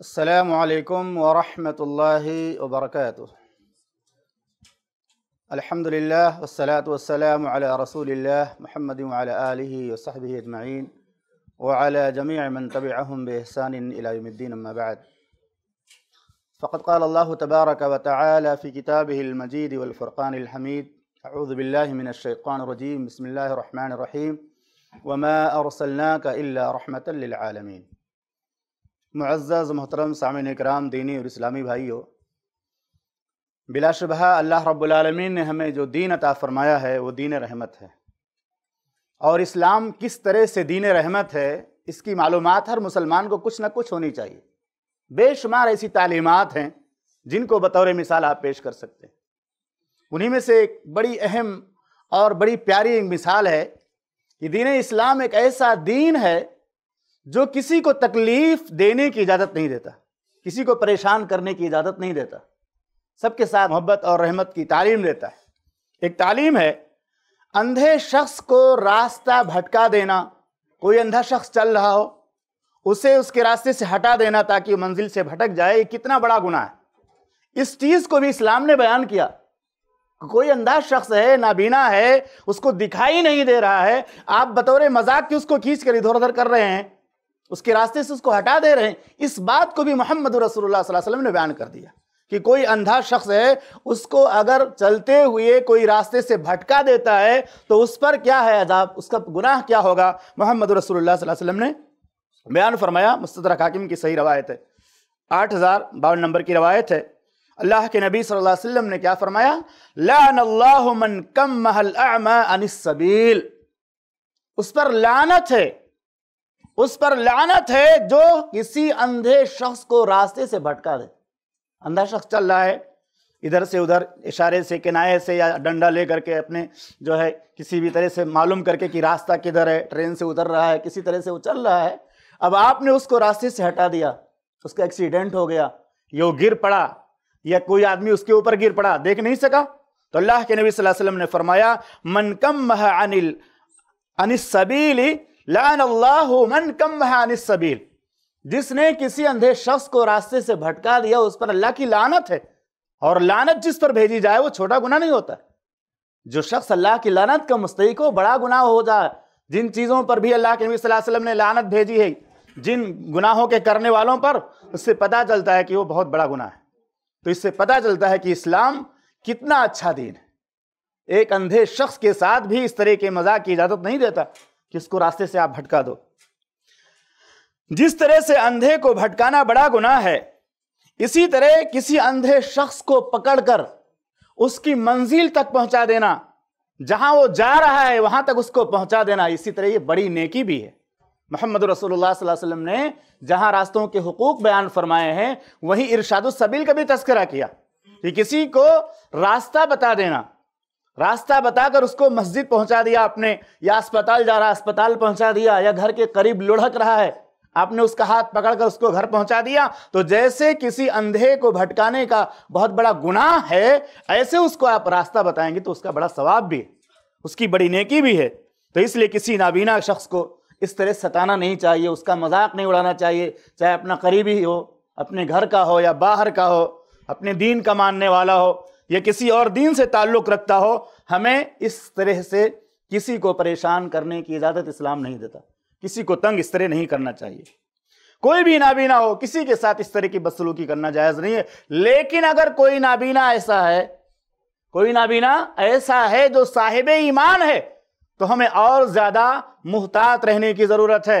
السلام عليكم ورحمة الله وبركاته الحمد لله والصلاة والسلام على رسول الله محمد وعلى آله وصحبه أجمعين وعلى جميع من تبعهم بإحسان إلى يوم الدين أما بعد فقد قال الله تبارك وتعالى في كتابه المجيد والفرقان الحميد أعوذ بالله من الشيطان الرجيم بسم الله الرحمن الرحيم وما أرسلناك إلا رحمة للعالمين मुआज़ मोहतरम सामिन कराम दीनी और इस्लामी भाई हो बिलाशुबह अल्लाह रब्लमीन ने हमें जो दीन अता फ़रमाया है वो दीन रहमत है और इस्लाम किस तरह से दीन रहमत है इसकी मालूम हर मुसलमान को कुछ ना कुछ होनी चाहिए बेशुमार ऐसी तालीमत हैं जिनको बतौर मिसाल आप पेश कर सकते हैं उन्हीं में से एक बड़ी अहम और बड़ी प्यारी एक मिसाल है कि दीन इस्लाम एक ऐसा दीन है जो किसी को तकलीफ देने की इजाज़त नहीं देता किसी को परेशान करने की इजाज़त नहीं देता सबके साथ मोहब्बत और रहमत की तालीम देता है एक तालीम है अंधे शख्स को रास्ता भटका देना कोई अंधा शख्स चल रहा हो उसे उसके रास्ते से हटा देना ताकि मंजिल से भटक जाए ये कितना बड़ा गुना है इस चीज़ को भी इस्लाम ने बयान किया कोई अंधा शख्स है नाबीना है उसको दिखाई नहीं दे रहा है आप बतौर मजाक की उसको खींच कर इधर उधर कर रहे हैं उसके रास्ते से उसको हटा दे रहे हैं इस बात को भी मोहम्मद रसोल्ला ने बयान कर दिया कि कोई अंधा शख्स है उसको अगर चलते हुए कोई रास्ते से भटका देता है तो उस पर क्या है अदाब उसका गुनाह क्या होगा मोहम्मद रसोल्ला ने बयान फरमाया मुस्तर हाकिम की सही रवायत है आठ हज़ार बावन नंबर की रवायत है अल्लाह के नबी सल्लल्लाहु अलैहि वसल्लम ने क्या फरमाया लान मन कम महल सबील उस पर लानत है उस पर लानत है जो किसी अंधे शख्स को रास्ते से भटका दे अंधा शख्स चल रहा है इधर से उधर इशारे से किनारे से या डंडा ले करके अपने जो है किसी भी तरह से मालूम करके कि रास्ता किधर है ट्रेन से उतर रहा है किसी तरह से वो चल रहा है अब आपने उसको रास्ते से हटा दिया उसका एक्सीडेंट हो गया यो गिर पड़ा या कोई आदमी उसके ऊपर गिर पड़ा देख नहीं सका तो अल्लाह के नबी वसल्लम ने फरमाया मनकम मह अनिल सबीली लान सबील जिसने किसी अंधे शख्स को रास्ते से भटका दिया उस पर अल्लाह की लानत है और लानत जिस पर भेजी जाए वो छोटा गुना नहीं होता जो शख्स अल्लाह की लानत का मुस्तक हो बड़ा गुनाह हो जाए जिन चीज़ों पर भी अल्लाह के नबी वसल्लम ने लानत भेजी है जिन गुनाहों के करने वालों पर उससे पता चलता है कि वो बहुत बड़ा गुना है तो इससे पता चलता है कि इस्लाम कितना अच्छा दीन है एक अंधे शख्स के साथ भी इस तरह के मजाक की इजाज़त नहीं देता जिसको रास्ते से आप भटका दो जिस तरह से अंधे को भटकाना बड़ा गुनाह है इसी तरह किसी अंधे शख्स को पकड़कर उसकी मंजिल तक पहुंचा देना जहां वो जा रहा है वहां तक उसको पहुंचा देना इसी तरह ये बड़ी नेकी भी है मोहम्मद रसोल्ला वसल्लम ने जहां रास्तों के हकूक बयान फरमाए हैं वहीं सबील का भी तस्करा किया कि किसी को रास्ता बता देना रास्ता बताकर उसको मस्जिद पहुंचा दिया आपने या अस्पताल जा रहा अस्पताल पहुंचा दिया या घर के करीब लुढ़क रहा है आपने उसका हाथ पकड़कर उसको घर पहुंचा दिया तो जैसे किसी अंधे को भटकाने का बहुत बड़ा गुनाह है ऐसे उसको आप रास्ता बताएंगे तो उसका बड़ा सवाब भी है उसकी बड़ी नेकी भी है तो इसलिए किसी नाबीना शख्स को इस तरह सताना नहीं चाहिए उसका मजाक नहीं उड़ाना चाहिए चाहे अपना करीबी हो अपने घर का हो या बाहर का हो अपने दीन का मानने वाला हो या किसी और दीन से ताल्लुक़ रखता हो हमें इस तरह से किसी को परेशान करने की इजाज़त इस्लाम नहीं देता किसी को तंग इस तरह नहीं करना चाहिए कोई भी नाबीना हो किसी के साथ इस तरह की बदसलूकी करना जायज़ नहीं है लेकिन अगर कोई नाबीना ऐसा है कोई नाबीना ऐसा है जो साहिब ईमान है तो हमें और ज़्यादा मुहतात रहने की ज़रूरत है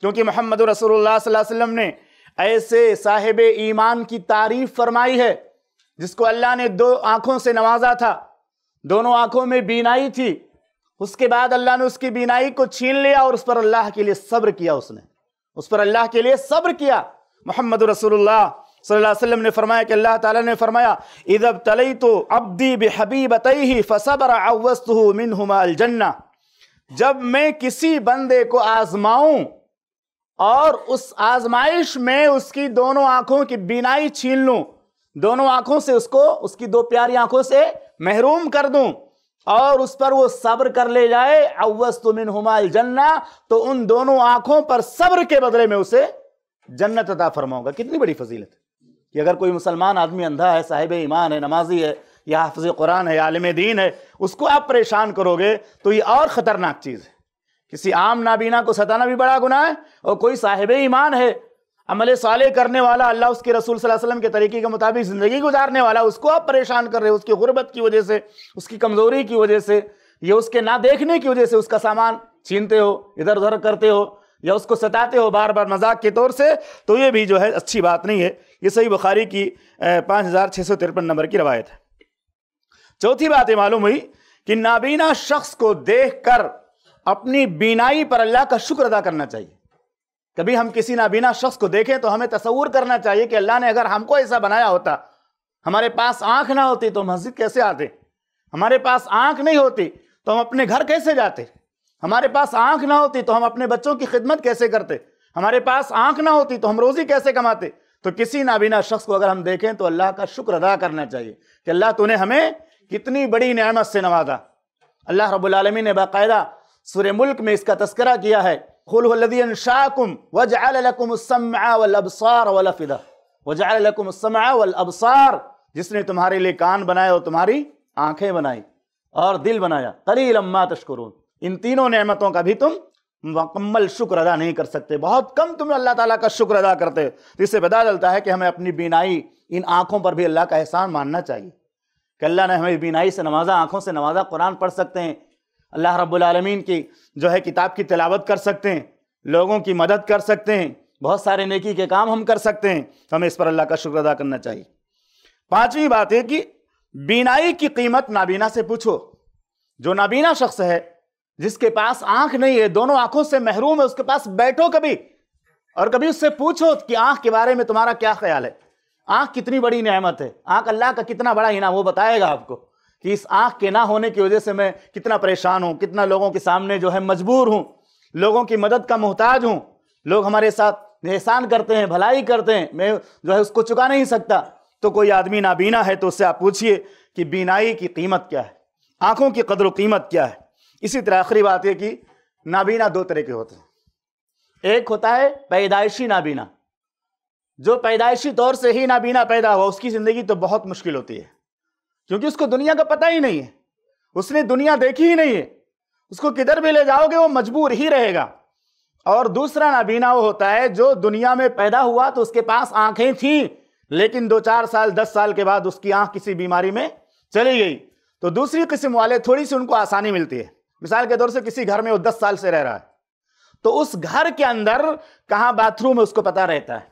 क्योंकि मोहम्मद रसूलुल्लाह सल्लल्लाहु अलैहि वसल्लम ने ऐसे साहिब ईमान की तारीफ़ फरमाई है जिसको अल्लाह ने दो आंखों से नवाजा था दोनों आंखों में बीनाई थी उसके बाद अल्लाह ने उसकी बीनाई को छीन लिया और उस पर अल्लाह के लिए सब्र किया उसने उस पर अल्लाह के लिए सब्र किया मोहम्मद रसूलुल्लाह सल्लल्लाहु अलैहि वसल्लम ने फरमाया कि अल्लाह ताला ने फरमाया इदब तलई तो अब्दी बहबीबतई ही फसबर अवस्त मिन जब मैं किसी बंदे को आजमाऊं और उस आजमाइश में उसकी दोनों आंखों की बीनाई छीन लूं दोनों आंखों से उसको उसकी दो प्यारी आंखों से महरूम कर दूं और उस पर वो सब्र कर ले जाए अवस्तु हुमाल जन्ना तो उन दोनों आंखों पर सब्र के बदले में उसे जन्नत अदा फरमाऊंगा कितनी बड़ी फजीलत कि अगर कोई मुसलमान आदमी अंधा है साहिब ईमान है नमाजी है या हाफज कुरान है आलम दीन है उसको आप परेशान करोगे तो ये और ख़तरनाक चीज़ है किसी आम नाबीना को सताना भी बड़ा गुनाह है और कोई साहिब ईमान है अमल साले करने वाला अल्लाह उसके रसूल वसल्लम के तरीके के मुताबिक ज़िंदगी गुजारने वाला उसको आप परेशान कर रहे हो उसकी गुर्बत की वजह से उसकी कमज़ोरी की वजह से या उसके ना देखने की वजह से उसका सामान छीनते हो इधर उधर करते हो या उसको सताते हो बार बार मजाक के तौर से तो ये भी जो है अच्छी बात नहीं है ये सही बुखारी की पाँच हज़ार छः सौ तिरपन नंबर की रवायत है चौथी बात ये मालूम हुई कि नाबीना शख्स को देख कर अपनी बीनाई पर अल्लाह का शुक्र अदा करना चाहिए कभी हम किसी नाबीना शख्स को देखें तो हमें तस्वूर करना चाहिए कि अल्लाह ने अगर हमको ऐसा बनाया होता हमारे पास आंख ना होती तो मस्जिद कैसे आते हमारे पास आंख नहीं होती तो हम अपने घर कैसे जाते हमारे पास आंख ना होती तो हम अपने बच्चों की खिदमत कैसे करते हमारे पास आंख ना होती तो हम रोज़ी कैसे कमाते तो किसी नाबीना शख्स को अगर हम देखें तो अल्लाह का शुक्र अदा करना चाहिए कि अल्लाह तूने हमें कितनी बड़ी न्यामत से नवाजा अल्लाह रबुलमी ने बाकायदा सूर्य मुल्क में इसका तस्करा किया है जिसने तुम्हारे लिए कान बनाए और तुम्हारी आंखें बनाई और दिल बनाया कली लम्मा तश्करून इन तीनों नेमतों का भी तुम मुकम्मल शुक्र अदा नहीं कर सकते बहुत कम तुम अल्लाह ताला का शुक्र अदा करते हो तो इससे पता चलता है कि हमें अपनी बीनाई इन आंखों पर भी अल्लाह का एहसान मानना चाहिए कि अल्लाह ने हमें बीनाई से नवाजा आंखों से नवाजा कुरान पढ़ सकते हैं अल्लाह रब्लमीन की जो है किताब की तलावत कर सकते हैं लोगों की मदद कर सकते हैं बहुत सारे नेकी के काम हम कर सकते हैं तो हमें इस पर अल्लाह का शुक्र अदा करना चाहिए पांचवी बात है कि बीनाई की कीमत नाबीना से पूछो जो नाबीना शख्स है जिसके पास आंख नहीं है दोनों आंखों से महरूम है उसके पास बैठो कभी और कभी उससे पूछो कि आंख के बारे में तुम्हारा क्या ख्याल है आंख कितनी बड़ी नहमत है आंख अल्लाह का कितना बड़ा इनाम वो बताएगा आपको कि इस आँख के ना होने की वजह से मैं कितना परेशान हूँ कितना लोगों के सामने जो है मजबूर हूँ लोगों की मदद का मोहताज हूँ लोग हमारे साथ एहसान करते हैं भलाई करते हैं मैं जो है उसको चुका नहीं सकता तो कोई आदमी नाबीना है तो उससे आप पूछिए कि बीनाई की कीमत क्या है आँखों की कदर कीमत क्या है इसी तरह आखिरी बात यह कि नाबीना दो तरह के होते हैं एक होता है पैदाइशी नाबीना जो पैदाइशी तौर से ही नाबीना पैदा हुआ उसकी ज़िंदगी तो बहुत मुश्किल होती है क्योंकि उसको दुनिया का पता ही नहीं है उसने दुनिया देखी ही नहीं है उसको किधर भी ले जाओगे वो मजबूर ही रहेगा और दूसरा नाबीना वो होता है जो दुनिया में पैदा हुआ तो उसके पास आंखें थी लेकिन दो चार साल दस साल के बाद उसकी आंख किसी बीमारी में चली गई तो दूसरी किस्म वाले थोड़ी सी उनको आसानी मिलती है मिसाल के तौर से किसी घर में वो दस साल से रह रहा है तो उस घर के अंदर कहाँ बाथरूम है उसको पता रहता है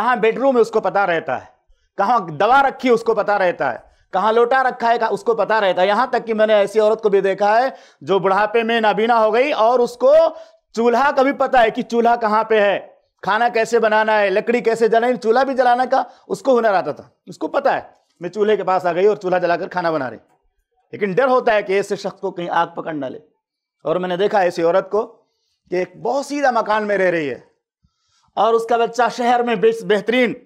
कहाँ बेडरूम है उसको पता रहता है कहाँ दवा रखी उसको पता रहता है कहाँ लौटा रखा है उसको पता रहता है यहाँ तक कि मैंने ऐसी औरत को भी देखा है जो बुढ़ापे में नाबीना हो गई और उसको चूल्हा का भी पता है कि चूल्हा कहाँ पे है खाना कैसे बनाना है लकड़ी कैसे जलानी चूल्हा भी जलाने का उसको हुनर आता था उसको पता है मैं चूल्हे के पास आ गई और चूल्हा जलाकर खाना बना रही लेकिन डर होता है कि ऐसे शख्स को कहीं आग पकड़ ना ले और मैंने देखा ऐसी औरत को कि एक बहुत सीधा मकान में रह रही है और उसका बच्चा शहर में बेहतरीन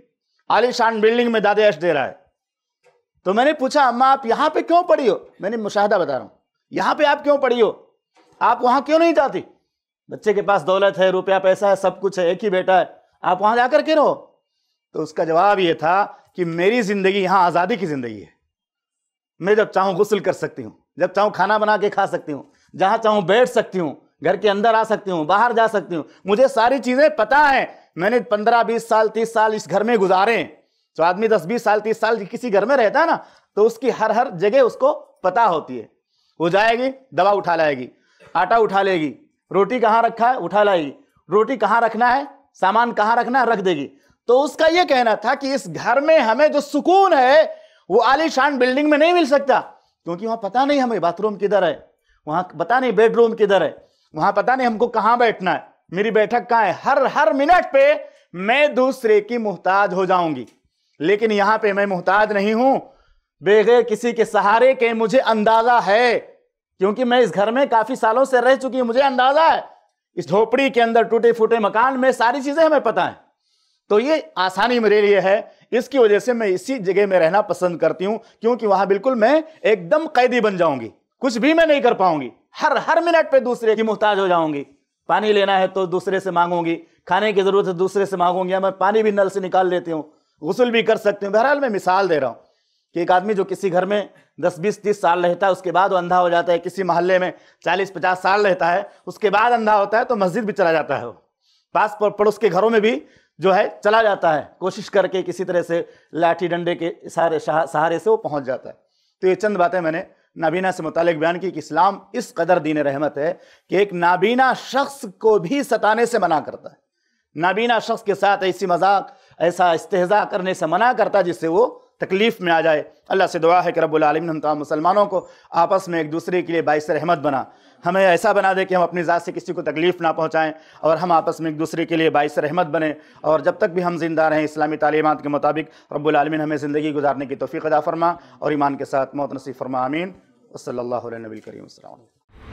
आलिशान बिल्डिंग में दादेश दे रहा है तो मैंने पूछा अम्मा आप यहाँ पे क्यों पढ़ी हो मैंने मुशाहदा बता रहा हूँ यहाँ पे आप क्यों पढ़ी हो आप वहाँ क्यों नहीं जाती बच्चे के पास दौलत है रुपया पैसा है सब कुछ है एक ही बेटा है आप वहाँ जाकर के रहो तो उसका जवाब ये था कि मेरी ज़िंदगी यहाँ आज़ादी की ज़िंदगी है मैं जब चाहूँ गुसल कर सकती हूँ जब चाहूँ खाना बना के खा सकती हूँ जहाँ चाहूँ बैठ सकती हूँ घर के अंदर आ सकती हूँ बाहर जा सकती हूँ मुझे सारी चीज़ें पता है मैंने पंद्रह बीस साल तीस साल इस घर में गुजारे तो आदमी दस बीस साल तीस साल किसी घर में रहता है ना तो उसकी हर हर जगह उसको पता होती है वो जाएगी दवा उठा लाएगी आटा उठा लेगी रोटी कहाँ रखा है उठा लाएगी रोटी कहाँ रखना है सामान कहाँ रखना है रख देगी तो उसका यह कहना था कि इस घर में हमें जो सुकून है वो आलीशान बिल्डिंग में नहीं मिल सकता क्योंकि वहां पता नहीं हमें बाथरूम किधर है वहां पता नहीं बेडरूम किधर है वहां पता नहीं हमको कहाँ बैठना है मेरी बैठक कहाँ है हर हर मिनट पे मैं दूसरे की मोहताज हो जाऊंगी लेकिन यहां पे मैं मोहताज नहीं हूं बगैर किसी के सहारे के मुझे अंदाजा है क्योंकि मैं इस घर में काफी सालों से रह चुकी हूं मुझे अंदाजा है इस झोपड़ी के अंदर टूटे फूटे मकान में सारी चीजें हमें पता है तो ये आसानी मेरे लिए है इसकी वजह से मैं इसी जगह में रहना पसंद करती हूं क्योंकि वहां बिल्कुल मैं एकदम कैदी बन जाऊंगी कुछ भी मैं नहीं कर पाऊंगी हर हर मिनट पे दूसरे की मुहताज हो जाऊंगी पानी लेना है तो दूसरे से मांगूंगी खाने की जरूरत है तो दूसरे से मांगूंगी मैं पानी भी नल से निकाल लेती हूँ गसल भी कर सकते हैं बहरहाल मैं मिसाल दे रहा हूँ कि एक आदमी जो किसी घर में 10 20 30 साल रहता है उसके बाद वो अंधा हो जाता है किसी मोहल्ले में 40 50 साल रहता है उसके बाद अंधा होता है तो मस्जिद भी चला जाता है वो पास पड़ोस के घरों में भी जो है चला जाता है कोशिश करके किसी तरह से लाठी डंडे के सहारे सहारे से वो पहुँच जाता है तो ये चंद बातें मैंने नाबीना से मुतल बयान की कि इस्लाम इस कदर दीन रहमत है कि एक नाबीना शख्स को भी सताने से मना करता है नाबीना शख्स के साथ ऐसी मजाक ऐसा इस्तेजा करने से मना करता जिससे वो तकलीफ़ में आ जाए अल्लाह से दुआ है कि रबालमिन हम तमाम मुसलमानों को आपस में एक दूसरे के लिए बाईस रहमत बना हमें ऐसा बना दे कि हम अपनी ज़ात से किसी को तकलीफ़ ना पहुँचाएँ और हम आपस में एक दूसरे के लिए बाईस रहमत बने और जब तक भी हम जिंदा रहें इस्लामी तालीमत के मुताबिक रबालमीन हमें ज़िंदगी गुजारने की तोफ़ी अदा फरमा और ईमान के साथ मौत नसीब फरमा आमीन वसल नबी करीम